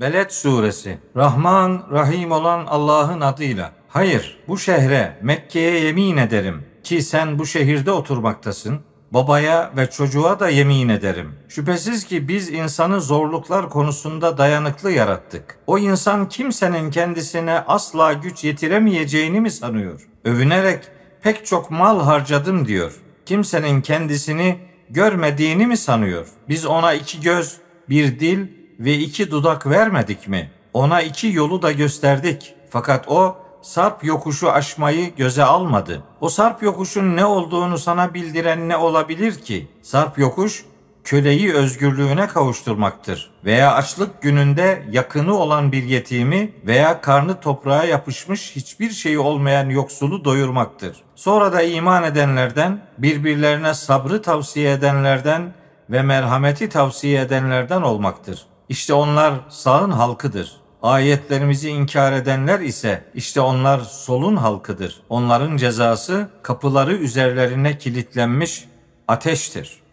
Beled Suresi Rahman, Rahim olan Allah'ın adıyla. Hayır, bu şehre, Mekke'ye yemin ederim ki sen bu şehirde oturmaktasın. Babaya ve çocuğa da yemin ederim. Şüphesiz ki biz insanı zorluklar konusunda dayanıklı yarattık. O insan kimsenin kendisine asla güç yetiremeyeceğini mi sanıyor? Övünerek pek çok mal harcadım diyor. Kimsenin kendisini görmediğini mi sanıyor? Biz ona iki göz, bir dil ve iki dudak vermedik mi? Ona iki yolu da gösterdik. Fakat o sarp yokuşu aşmayı göze almadı. O sarp yokuşun ne olduğunu sana bildiren ne olabilir ki? Sarp yokuş köleyi özgürlüğüne kavuşturmaktır veya açlık gününde yakını olan bir yetimi veya karnı toprağa yapışmış hiçbir şeyi olmayan yoksulu doyurmaktır. Sonra da iman edenlerden, birbirlerine sabrı tavsiye edenlerden ve merhameti tavsiye edenlerden olmaktır. İşte onlar sağın halkıdır. Ayetlerimizi inkar edenler ise işte onlar solun halkıdır. Onların cezası kapıları üzerlerine kilitlenmiş ateştir.''